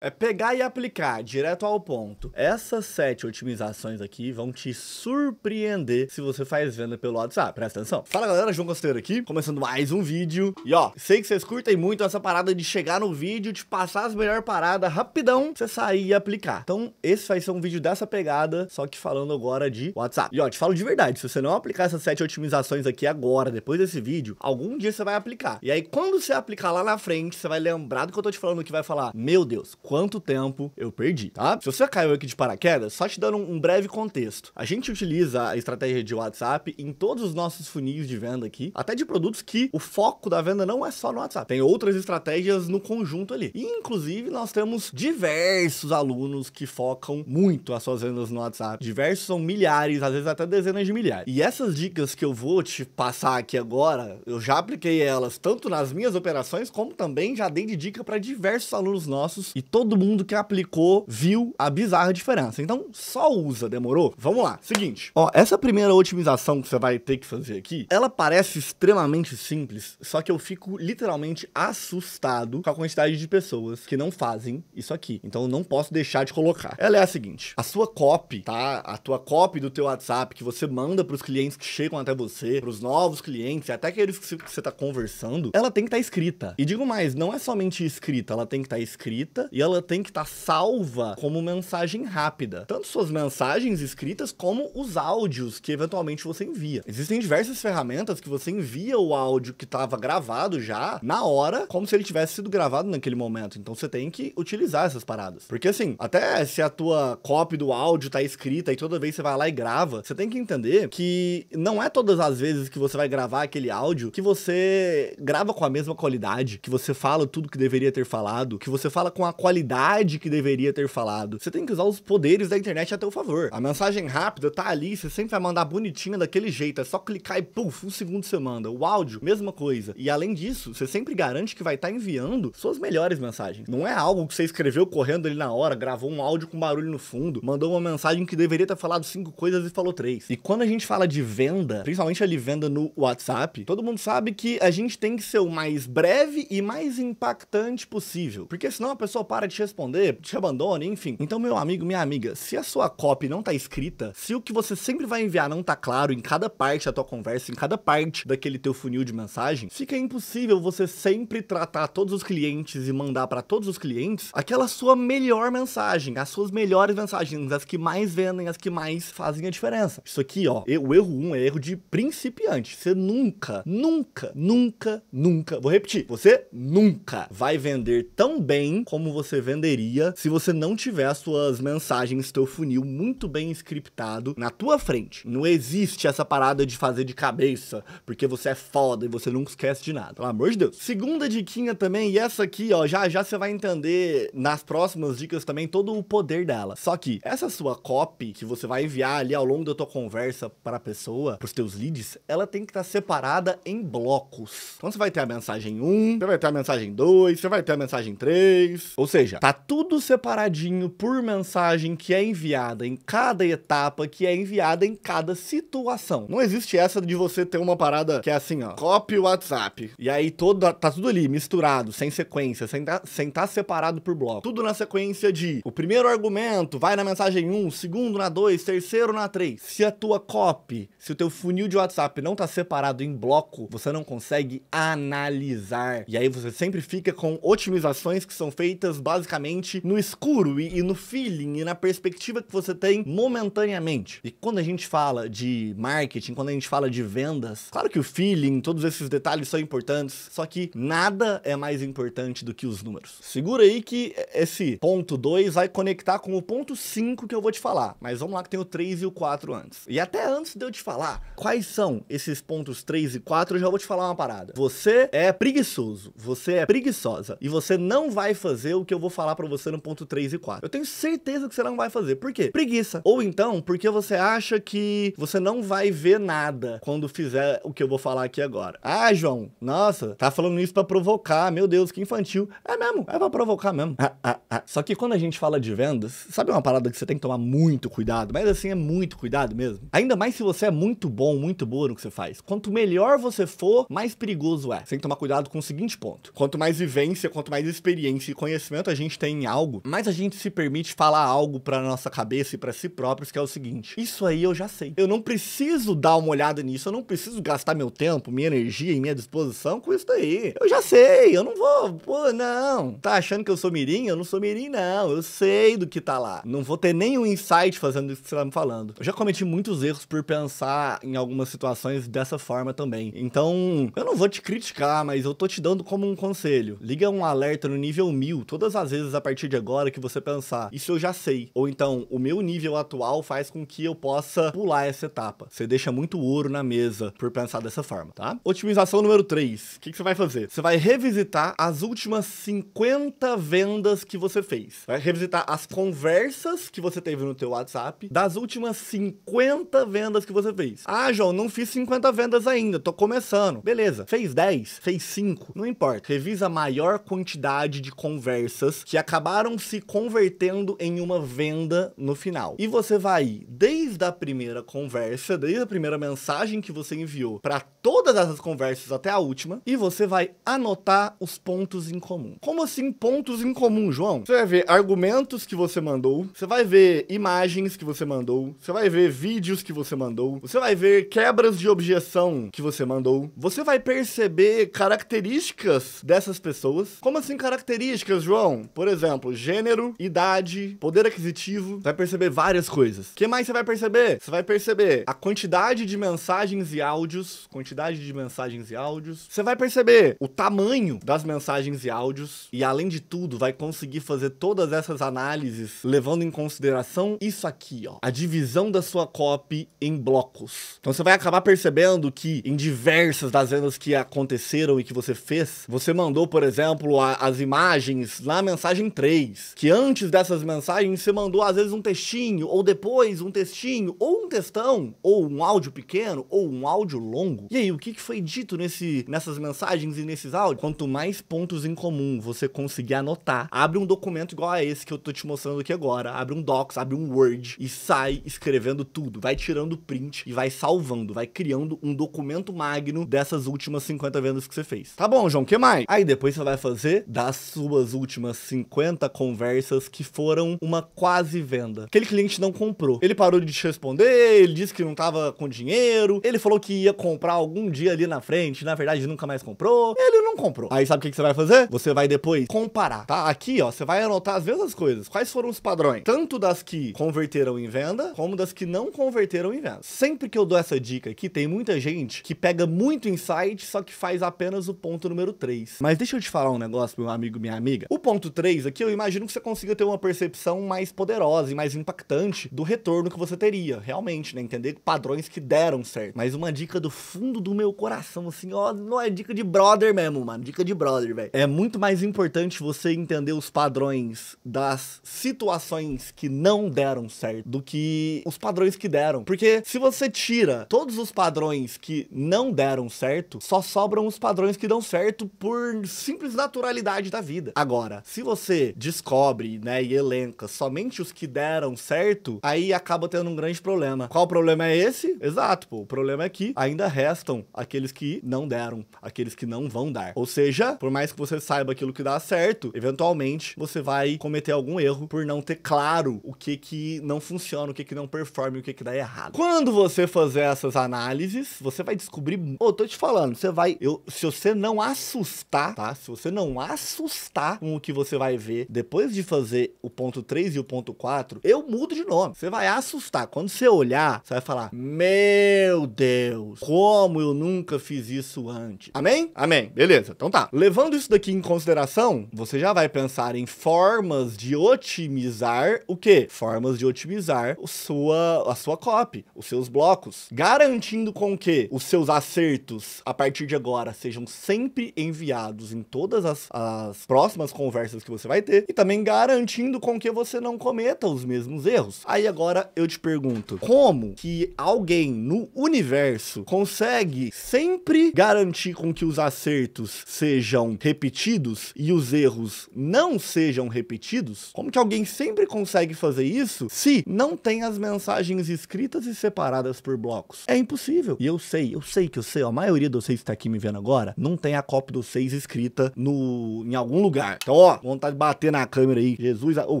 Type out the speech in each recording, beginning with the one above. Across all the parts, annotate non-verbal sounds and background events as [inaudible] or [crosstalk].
É pegar e aplicar direto ao ponto. Essas sete otimizações aqui vão te surpreender se você faz venda pelo WhatsApp. Presta atenção. Fala galera, João Costeiro aqui, começando mais um vídeo. E ó, sei que vocês curtem muito essa parada de chegar no vídeo, te passar as melhores paradas rapidão, você sair e aplicar. Então, esse vai ser um vídeo dessa pegada, só que falando agora de WhatsApp. E ó, te falo de verdade, se você não aplicar essas sete otimizações aqui agora, depois desse vídeo, algum dia você vai aplicar. E aí, quando você aplicar lá na frente, você vai lembrar do que eu tô te falando que vai falar. Meu Deus, quanto tempo eu perdi, tá? Se você caiu aqui de paraquedas, só te dando um breve contexto. A gente utiliza a estratégia de WhatsApp em todos os nossos funis de venda aqui, até de produtos que o foco da venda não é só no WhatsApp. Tem outras estratégias no conjunto ali. E, inclusive, nós temos diversos alunos que focam muito as suas vendas no WhatsApp. Diversos são milhares, às vezes até dezenas de milhares. E essas dicas que eu vou te passar aqui agora, eu já apliquei elas tanto nas minhas operações como também já dei de dica para diversos alunos nossos e todos todo mundo que aplicou viu a bizarra diferença. Então, só usa, demorou? Vamos lá. Seguinte, ó, essa primeira otimização que você vai ter que fazer aqui, ela parece extremamente simples, só que eu fico literalmente assustado com a quantidade de pessoas que não fazem isso aqui. Então, eu não posso deixar de colocar. Ela é a seguinte, a sua copy, tá? A tua copy do teu WhatsApp que você manda para os clientes que chegam até você, para os novos clientes, até aqueles que você tá conversando, ela tem que estar tá escrita. E digo mais, não é somente escrita, ela tem que estar tá escrita e ela ela tem que estar tá salva como mensagem rápida. Tanto suas mensagens escritas como os áudios que eventualmente você envia. Existem diversas ferramentas que você envia o áudio que estava gravado já na hora, como se ele tivesse sido gravado naquele momento. Então você tem que utilizar essas paradas. Porque assim, até se a tua cópia do áudio tá escrita e toda vez você vai lá e grava, você tem que entender que não é todas as vezes que você vai gravar aquele áudio que você grava com a mesma qualidade, que você fala tudo que deveria ter falado, que você fala com a qualidade tonalidade que deveria ter falado. Você tem que usar os poderes da internet a teu favor. A mensagem rápida tá ali, você sempre vai mandar bonitinha daquele jeito, é só clicar e puf, um segundo você manda. O áudio, mesma coisa. E além disso, você sempre garante que vai estar tá enviando suas melhores mensagens. Não é algo que você escreveu correndo ali na hora, gravou um áudio com barulho no fundo, mandou uma mensagem que deveria ter falado cinco coisas e falou três. E quando a gente fala de venda, principalmente ali venda no WhatsApp, todo mundo sabe que a gente tem que ser o mais breve e mais impactante possível. Porque senão a pessoa para de te responder, te abandona, enfim. Então, meu amigo, minha amiga, se a sua copy não tá escrita, se o que você sempre vai enviar não tá claro em cada parte da tua conversa, em cada parte daquele teu funil de mensagem, fica impossível você sempre tratar todos os clientes e mandar para todos os clientes aquela sua melhor mensagem, as suas melhores mensagens, as que mais vendem, as que mais fazem a diferença. Isso aqui, ó, o erro 1 um é erro de principiante. Você nunca, nunca, nunca, nunca, vou repetir, você nunca vai vender tão bem como você venderia se você não tiver as suas mensagens, teu funil muito bem scriptado na tua frente. Não existe essa parada de fazer de cabeça, porque você é foda e você nunca esquece de nada, pelo amor de Deus. Segunda diquinha também, e essa aqui, ó, já já você vai entender nas próximas dicas também todo o poder dela. Só que essa sua copy que você vai enviar ali ao longo da tua conversa para a pessoa, para os teus leads, ela tem que estar tá separada em blocos. Então você vai ter a mensagem 1, você vai ter a mensagem 2, você vai ter a mensagem 3, ou seja, seja, tá tudo separadinho por mensagem que é enviada em cada etapa, que é enviada em cada situação. Não existe essa de você ter uma parada que é assim, ó, copy o WhatsApp. E aí todo, tá tudo ali, misturado, sem sequência, sem tá, sem tá separado por bloco. Tudo na sequência de o primeiro argumento vai na mensagem 1, um, segundo na 2, terceiro na 3. Se a tua copy, se o teu funil de WhatsApp não tá separado em bloco, você não consegue analisar. E aí você sempre fica com otimizações que são feitas baseadas basicamente no escuro e, e no feeling e na perspectiva que você tem momentaneamente. E quando a gente fala de marketing, quando a gente fala de vendas, claro que o feeling, todos esses detalhes são importantes, só que nada é mais importante do que os números. Segura aí que esse ponto 2 vai conectar com o ponto 5 que eu vou te falar, mas vamos lá que tem o 3 e o 4 antes. E até antes de eu te falar quais são esses pontos 3 e 4, eu já vou te falar uma parada. Você é preguiçoso, você é preguiçosa e você não vai fazer o que eu eu vou falar para você no ponto 3 e 4. Eu tenho certeza que você não vai fazer. Por quê? Preguiça. Ou então, porque você acha que você não vai ver nada quando fizer o que eu vou falar aqui agora. Ah, João, nossa, tá falando isso para provocar. Meu Deus, que infantil. É mesmo, é pra provocar mesmo. Ah, ah, ah. Só que quando a gente fala de vendas, sabe uma parada que você tem que tomar muito cuidado? Mas assim, é muito cuidado mesmo. Ainda mais se você é muito bom, muito boa no que você faz. Quanto melhor você for, mais perigoso é. Você tem que tomar cuidado com o seguinte ponto. Quanto mais vivência, quanto mais experiência e conhecimento a gente tem algo, mas a gente se permite falar algo para nossa cabeça e para si próprios, que é o seguinte: isso aí eu já sei. Eu não preciso dar uma olhada nisso, eu não preciso gastar meu tempo, minha energia e minha disposição com isso daí. Eu já sei, eu não vou, pô, não. Tá achando que eu sou mirim? Eu não sou mirim não. Eu sei do que tá lá. Não vou ter nenhum insight fazendo isso que você tá me falando. Eu já cometi muitos erros por pensar em algumas situações dessa forma também. Então, eu não vou te criticar, mas eu tô te dando como um conselho. Liga um alerta no nível 1000 todas as vezes a partir de agora que você pensar, isso eu já sei, ou então o meu nível atual faz com que eu possa pular essa etapa. Você deixa muito ouro na mesa por pensar dessa forma, tá? Otimização número 3. O que, que você vai fazer? Você vai revisitar as últimas 50 vendas que você fez. Vai revisitar as conversas que você teve no teu WhatsApp das últimas 50 vendas que você fez. Ah, João, não fiz 50 vendas ainda, tô começando. Beleza, fez 10, fez 5, não importa. Revisa a maior quantidade de conversas que acabaram se convertendo em uma venda no final. E você vai desde a primeira conversa, desde a primeira mensagem que você enviou para todas essas conversas até a última, e você vai anotar os pontos em comum. Como assim pontos em comum, João? Você vai ver argumentos que você mandou, você vai ver imagens que você mandou, você vai ver vídeos que você mandou, você vai ver quebras de objeção que você mandou, você vai perceber características dessas pessoas. Como assim características, João? Então, por exemplo, gênero, idade, poder aquisitivo, você vai perceber várias coisas. O que mais você vai perceber? Você vai perceber a quantidade de mensagens e áudios, quantidade de mensagens e áudios. Você vai perceber o tamanho das mensagens e áudios e além de tudo, vai conseguir fazer todas essas análises levando em consideração isso aqui, ó, a divisão da sua copy em blocos. Então você vai acabar percebendo que em diversas das vendas que aconteceram e que você fez, você mandou, por exemplo, a, as imagens lá mensagem 3, que antes dessas mensagens você mandou às vezes um textinho, ou depois um textinho, ou um textão, ou um áudio pequeno, ou um áudio longo. E aí, o que foi dito nesse, nessas mensagens e nesses áudios? Quanto mais pontos em comum você conseguir anotar, abre um documento igual a esse que eu tô te mostrando aqui agora, abre um docs, abre um Word e sai escrevendo tudo, vai tirando print e vai salvando, vai criando um documento magno dessas últimas 50 vendas que você fez. Tá bom, João, que mais? Aí depois você vai fazer das suas últimas 50 conversas que foram uma quase venda. Aquele cliente não comprou. Ele parou de te responder, ele disse que não tava com dinheiro, ele falou que ia comprar algum dia ali na frente, na verdade nunca mais comprou. Ele não comprou. Aí sabe o que, que você vai fazer? Você vai depois comparar, tá? Aqui, ó, você vai anotar as mesmas coisas. Quais foram os padrões? Tanto das que converteram em venda, como das que não converteram em venda. Sempre que eu dou essa dica aqui, tem muita gente que pega muito insight, só que faz apenas o ponto número 3. Mas deixa eu te falar um negócio, meu amigo, minha amiga. O ponto ponto 3 aqui, eu imagino que você consiga ter uma percepção mais poderosa e mais impactante do retorno que você teria, realmente, né? Entender padrões que deram certo. Mas uma dica do fundo do meu coração, assim, ó, não é dica de brother mesmo, mano. Dica de brother, velho. É muito mais importante você entender os padrões das situações que não deram certo do que os padrões que deram. Porque se você tira todos os padrões que não deram certo, só sobram os padrões que dão certo por simples naturalidade da vida. Agora, se você descobre, né, e elenca somente os que deram certo, aí acaba tendo um grande problema. Qual problema é esse? Exato, pô. O problema é que ainda restam aqueles que não deram, aqueles que não vão dar. Ou seja, por mais que você saiba aquilo que dá certo, eventualmente você vai cometer algum erro por não ter claro o que que não funciona, o que que não performa, o que que dá errado. Quando você fazer essas análises, você vai descobrir, ô, oh, tô te falando, você vai, eu, se você não assustar, tá? Se você não assustar com o que você vai ver, depois de fazer o ponto 3 e o ponto 4, eu mudo de nome. Você vai assustar. Quando você olhar, você vai falar: Meu Deus, como eu nunca fiz isso antes. Amém? Amém. Beleza, então tá. Levando isso daqui em consideração, você já vai pensar em formas de otimizar o quê? Formas de otimizar o sua, a sua copy, os seus blocos. Garantindo com que os seus acertos a partir de agora sejam sempre enviados em todas as, as próximas conversas conversas que você vai ter e também garantindo com que você não cometa os mesmos erros. Aí agora eu te pergunto, como que alguém no universo consegue sempre garantir com que os acertos sejam repetidos e os erros não sejam repetidos? Como que alguém sempre consegue fazer isso se não tem as mensagens escritas e separadas por blocos? É impossível. E eu sei, eu sei que eu sei, a maioria de vocês que está aqui me vendo agora não tem a cópia dos seis escrita no em algum lugar. Então, ó, vontade de bater na câmera aí. Jesus, ou oh,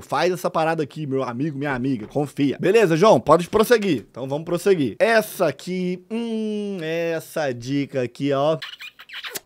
faz essa parada aqui, meu amigo, minha amiga, confia. Beleza, João, pode prosseguir. Então vamos prosseguir. Essa aqui, hum, essa dica aqui, ó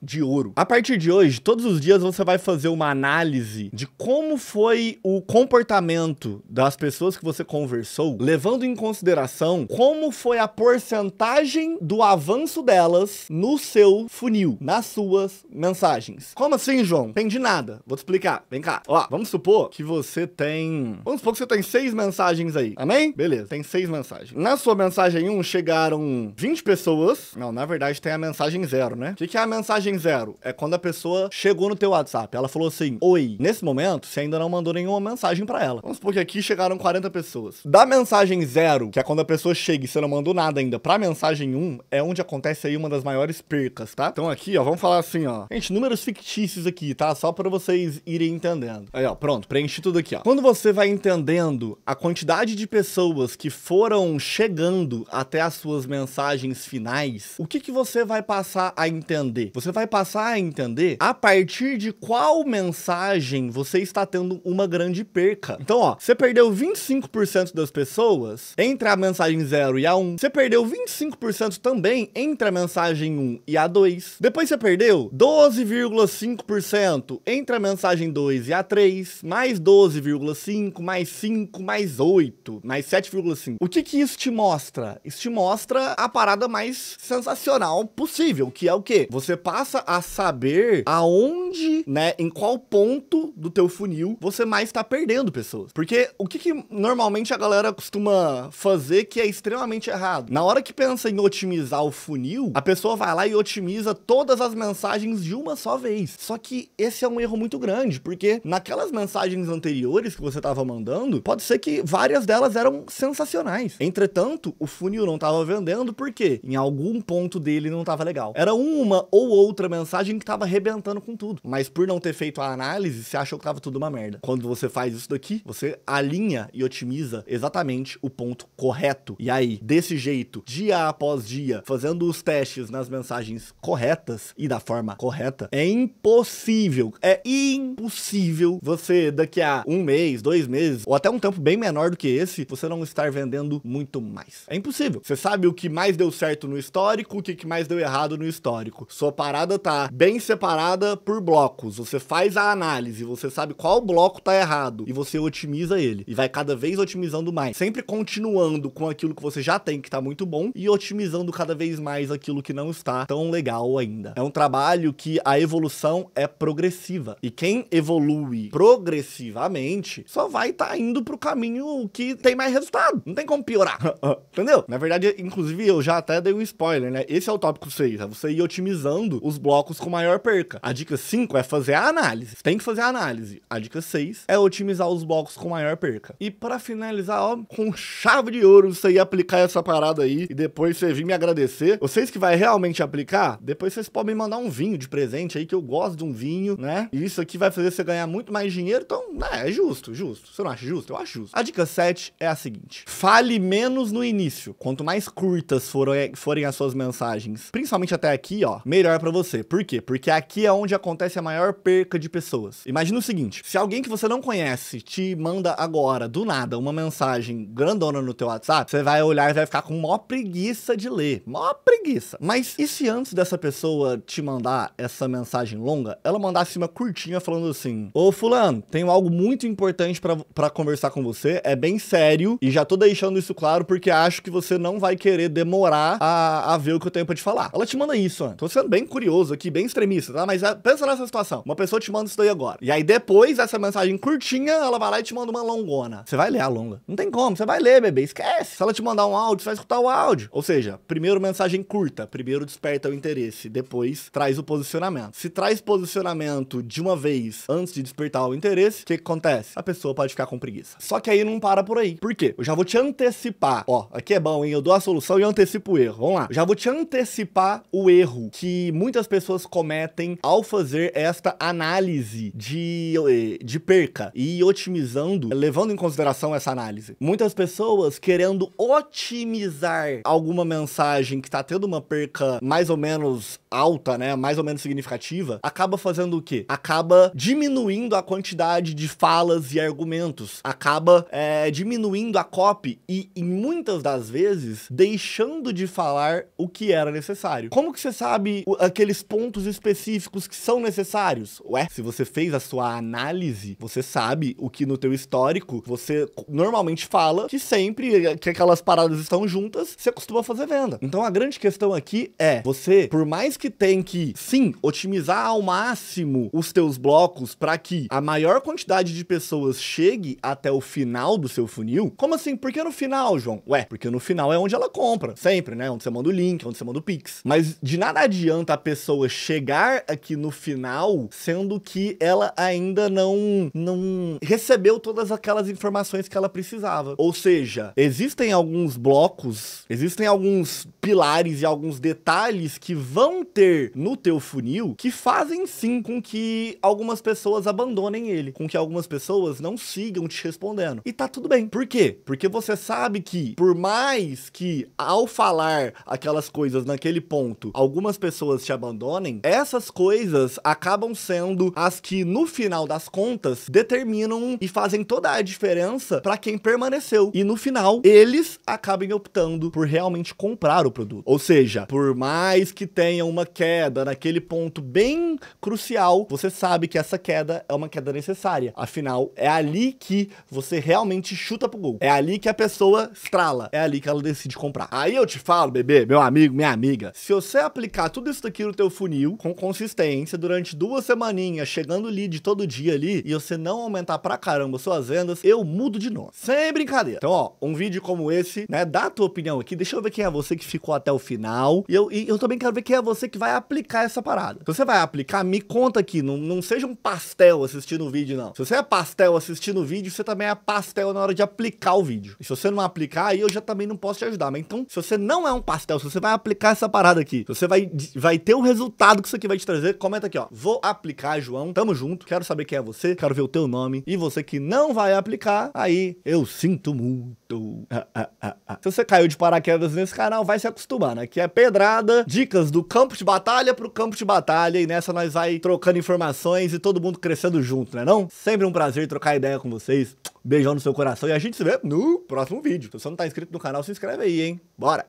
de ouro. A partir de hoje, todos os dias você vai fazer uma análise de como foi o comportamento das pessoas que você conversou, levando em consideração como foi a porcentagem do avanço delas no seu funil, nas suas mensagens. Como assim, João? Entendi nada. Vou te explicar. Vem cá. Ó, vamos supor que você tem. Vamos supor que você tem seis mensagens aí. Amém? Beleza, tem seis mensagens. Na sua mensagem 1 chegaram 20 pessoas. Não, na verdade tem a mensagem zero, né? O que, que é a mensagem mensagem zero é quando a pessoa chegou no teu WhatsApp. Ela falou assim: Oi. Nesse momento, você ainda não mandou nenhuma mensagem para ela. Vamos supor que aqui chegaram 40 pessoas. Da mensagem zero, que é quando a pessoa chega e você não mandou nada ainda, pra mensagem um, é onde acontece aí uma das maiores percas, tá? Então aqui, ó, vamos falar assim, ó. Gente, números fictícios aqui, tá? Só para vocês irem entendendo. Aí, ó, pronto, preenchi tudo aqui, ó. Quando você vai entendendo a quantidade de pessoas que foram chegando até as suas mensagens finais, o que que você vai passar a entender? Você vai vai passar a entender a partir de qual mensagem você está tendo uma grande perca. Então, ó, você perdeu 25% das pessoas entre a mensagem 0 e a 1. Um. Você perdeu 25% também entre a mensagem 1 um e a 2. Depois você perdeu 12,5% entre a mensagem 2 e a 3, mais 12,5, mais 5, mais 8, mais 7,5. O que que isso te mostra? Isso te mostra a parada mais sensacional possível, que é o quê? Você passa passa a saber aonde, né, em qual ponto do teu funil você mais tá perdendo pessoas. Porque o que, que normalmente a galera costuma fazer que é extremamente errado? Na hora que pensa em otimizar o funil, a pessoa vai lá e otimiza todas as mensagens de uma só vez. Só que esse é um erro muito grande, porque naquelas mensagens anteriores que você estava mandando, pode ser que várias delas eram sensacionais. Entretanto, o funil não estava vendendo porque em algum ponto dele não estava legal. Era uma ou outra outra mensagem que tava arrebentando com tudo. Mas por não ter feito a análise, você achou que tava tudo uma merda. Quando você faz isso daqui, você alinha e otimiza exatamente o ponto correto. E aí, desse jeito, dia após dia, fazendo os testes nas mensagens corretas e da forma correta, é impossível, é impossível você daqui a um mês, dois meses, ou até um tempo bem menor do que esse, você não estar vendendo muito mais. É impossível. Você sabe o que mais deu certo no histórico, o que mais deu errado no histórico. Sua parada parada tá bem separada por blocos. Você faz a análise, você sabe qual bloco tá errado e você otimiza ele. E vai cada vez otimizando mais. Sempre continuando com aquilo que você já tem, que tá muito bom, e otimizando cada vez mais aquilo que não está tão legal ainda. É um trabalho que a evolução é progressiva. E quem evolui progressivamente só vai estar tá indo pro caminho que tem mais resultado. Não tem como piorar. [laughs] Entendeu? Na verdade, inclusive, eu já até dei um spoiler, né? Esse é o tópico 6. É você ir otimizando os os blocos com maior perca. A dica 5 é fazer a análise. Tem que fazer a análise. A dica 6 é otimizar os blocos com maior perca. E para finalizar, ó, com chave de ouro, você ir aplicar essa parada aí e depois você vir me agradecer. Vocês que vai realmente aplicar, depois vocês podem me mandar um vinho de presente aí, que eu gosto de um vinho, né? E isso aqui vai fazer você ganhar muito mais dinheiro, então, né, é justo, justo. Você não acha justo? Eu acho justo. A dica 7 é a seguinte: fale menos no início. Quanto mais curtas forem, forem as suas mensagens, principalmente até aqui, ó, melhor para você você. Por quê? Porque aqui é onde acontece a maior perca de pessoas. Imagina o seguinte, se alguém que você não conhece te manda agora, do nada, uma mensagem grandona no teu WhatsApp, você vai olhar e vai ficar com maior preguiça de ler. Maior preguiça. Mas e se antes dessa pessoa te mandar essa mensagem longa, ela mandasse uma curtinha falando assim: Ô Fulano, tenho algo muito importante para conversar com você, é bem sério e já tô deixando isso claro porque acho que você não vai querer demorar a, a ver o que eu tenho pra te falar. Ela te manda isso, né? Tô sendo bem curioso mentiroso aqui, bem extremista, tá? Mas ah, pensa nessa situação. Uma pessoa te manda isso daí agora. E aí depois, essa mensagem curtinha, ela vai lá e te manda uma longona. Você vai ler a longa. Não tem como, você vai ler, bebê, esquece. Se ela te mandar um áudio, você vai escutar o áudio. Ou seja, primeiro mensagem curta, primeiro desperta o interesse, depois traz o posicionamento. Se traz posicionamento de uma vez antes de despertar o interesse, o que, que acontece? A pessoa pode ficar com preguiça. Só que aí não para por aí. Por quê? Eu já vou te antecipar. Ó, aqui é bom, hein? Eu dou a solução e antecipo o erro. Vamos lá. Eu já vou te antecipar o erro que muitas muitas pessoas cometem ao fazer esta análise de, eh, de perca e otimizando, levando em consideração essa análise. Muitas pessoas querendo otimizar alguma mensagem que está tendo uma perca mais ou menos alta, né, mais ou menos significativa, acaba fazendo o quê? Acaba diminuindo a quantidade de falas e argumentos, acaba é, diminuindo a copy e, em muitas das vezes, deixando de falar o que era necessário. Como que você sabe aquele pontos específicos que são necessários. Ué, se você fez a sua análise, você sabe o que no teu histórico você normalmente fala que sempre que aquelas paradas estão juntas, você costuma fazer venda. Então a grande questão aqui é, você, por mais que tem que, sim, otimizar ao máximo os teus blocos para que a maior quantidade de pessoas chegue até o final do seu funil, como assim? Por que no final, João? Ué, porque no final é onde ela compra, sempre, né? Onde você manda o link, onde você manda o Pix. Mas de nada adianta a pessoa pessoa chegar aqui no final, sendo que ela ainda não, não recebeu todas aquelas informações que ela precisava. Ou seja, existem alguns blocos, existem alguns pilares e alguns detalhes que vão ter no teu funil que fazem sim com que algumas pessoas abandonem ele, com que algumas pessoas não sigam te respondendo. E tá tudo bem. Por quê? Porque você sabe que, por mais que ao falar aquelas coisas naquele ponto, algumas pessoas te abandonem, essas coisas acabam sendo as que, no final das contas, determinam e fazem toda a diferença para quem permaneceu. E no final, eles acabem optando por realmente comprar o produto. Ou seja, por mais que tenha uma queda naquele ponto bem crucial, você sabe que essa queda é uma queda necessária. Afinal, é ali que você realmente chuta pro gol. É ali que a pessoa estrala. É ali que ela decide comprar. Aí eu te falo, bebê, meu amigo, minha amiga, se você aplicar tudo isso aqui no teu funil com consistência durante duas semaninhas, chegando lead todo dia ali, e você não aumentar pra caramba suas vendas, eu mudo de novo. Sem brincadeira. Então, ó, um vídeo como esse, né, dá a tua opinião aqui, deixa eu ver quem é você que ficou até o final, e eu, e eu também quero ver quem é você que vai aplicar essa parada. Se você vai aplicar, me conta aqui, não, não seja um pastel assistindo o vídeo, não. Se você é pastel assistindo o vídeo, você também é pastel na hora de aplicar o vídeo. E se você não aplicar, aí eu já também não posso te ajudar. Mas então, se você não é um pastel, se você vai aplicar essa parada aqui, se você vai, vai ter o resultado que isso aqui vai te trazer, comenta aqui, ó. Vou aplicar, João. Tamo junto. Quero saber quem é você. Quero ver o teu nome. E você que não vai aplicar, aí eu sinto muito. Ah, ah, ah, se você caiu de paraquedas nesse canal, vai se acostumar, né? Que é pedrada, dicas do campo de batalha pro campo de batalha. E nessa nós vai trocando informações e todo mundo crescendo junto, né não? Sempre um prazer trocar ideia com vocês. Beijão no seu coração e a gente se vê no próximo vídeo. Se você não tá inscrito no canal, se inscreve aí, hein? Bora!